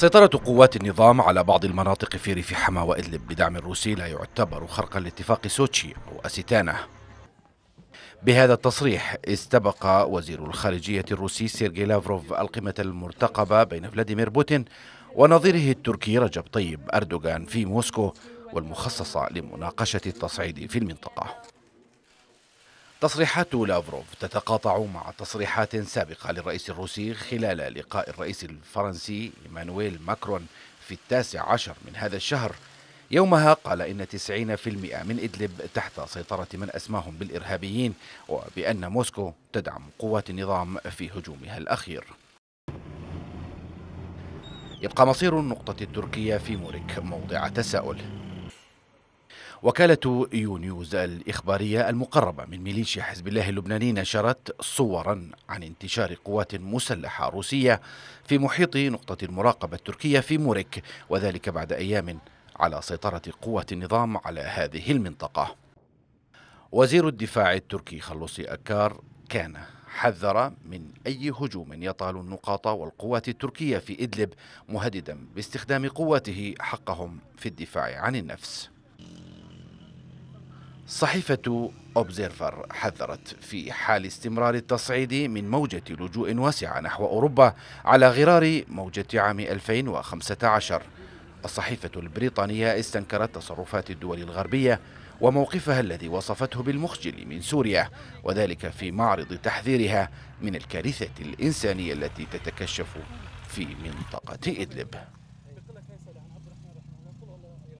سيطرة قوات النظام على بعض المناطق في ريف حما وإدلب بدعم روسي لا يعتبر خرقا لاتفاق سوتشي أو أستانا بهذا التصريح استبق وزير الخارجية الروسي سيرجي لافروف القمة المرتقبة بين فلاديمير بوتين ونظيره التركي رجب طيب أردوغان في موسكو والمخصصة لمناقشة التصعيد في المنطقة تصريحات لافروف تتقاطع مع تصريحات سابقة للرئيس الروسي خلال لقاء الرئيس الفرنسي إيمانويل ماكرون في التاسع عشر من هذا الشهر يومها قال إن 90% من إدلب تحت سيطرة من أسماهم بالإرهابيين وبأن موسكو تدعم قوات النظام في هجومها الأخير يبقى مصير النقطة التركية في مورك موضع تساؤل وكالة يونيوز الإخبارية المقربة من ميليشيا حزب الله اللبناني نشرت صورا عن انتشار قوات مسلحة روسية في محيط نقطة المراقبة التركية في موريك وذلك بعد أيام على سيطرة قوات النظام على هذه المنطقة وزير الدفاع التركي خلوصي أكار كان حذر من أي هجوم يطال النقاط والقوات التركية في إدلب مهددا باستخدام قواته حقهم في الدفاع عن النفس صحيفة أوبزيرفر حذرت في حال استمرار التصعيد من موجة لجوء واسعة نحو أوروبا على غرار موجة عام 2015 الصحيفة البريطانية استنكرت تصرفات الدول الغربية وموقفها الذي وصفته بالمخجل من سوريا وذلك في معرض تحذيرها من الكارثة الإنسانية التي تتكشف في منطقة إدلب